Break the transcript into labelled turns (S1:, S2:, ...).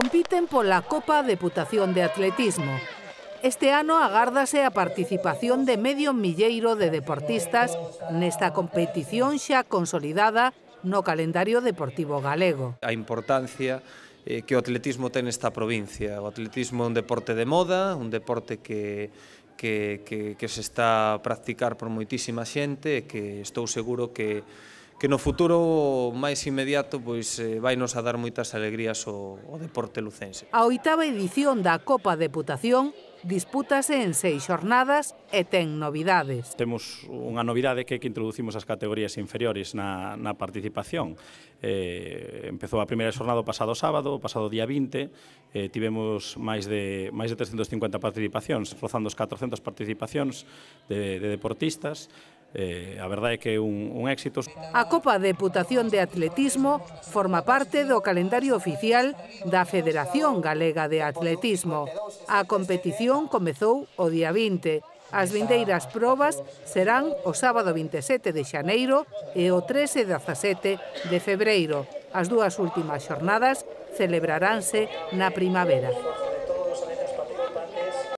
S1: compiten pola Copa Deputación de Atletismo. Este ano agárdase a participación de medio milleiro de deportistas nesta competición xa consolidada no calendario deportivo galego.
S2: A importancia eh, que o atletismo ten nesta provincia. O atletismo é un deporte de moda, un deporte que que, que, que se está a practicar por moitísima xente e que estou seguro que que no futuro máis inmediato pois vai eh, vainos a dar moitas alegrías o, o
S3: deporte lucense.
S1: A oitava edición da Copa Deputación dispútase en seis xornadas e ten novidades. Temos
S3: unha novidade que é que introducimos as categorías inferiores na, na participación. Eh, empezou a primeira xornada o pasado sábado, o pasado día 20, eh, tivemos máis de, máis de 350 participacións, rozando os 400 participacións de, de deportistas, eh, a verdade é que é un, un éxito.
S1: A Copa Deputación de Atletismo forma parte do calendario oficial da Federación Galega de Atletismo. A competición comezou o día 20. As vindeiras probas serán o sábado 27 de xaneiro e o 13 e 17 de febreiro. As dúas últimas xornadas celebraránse na primavera.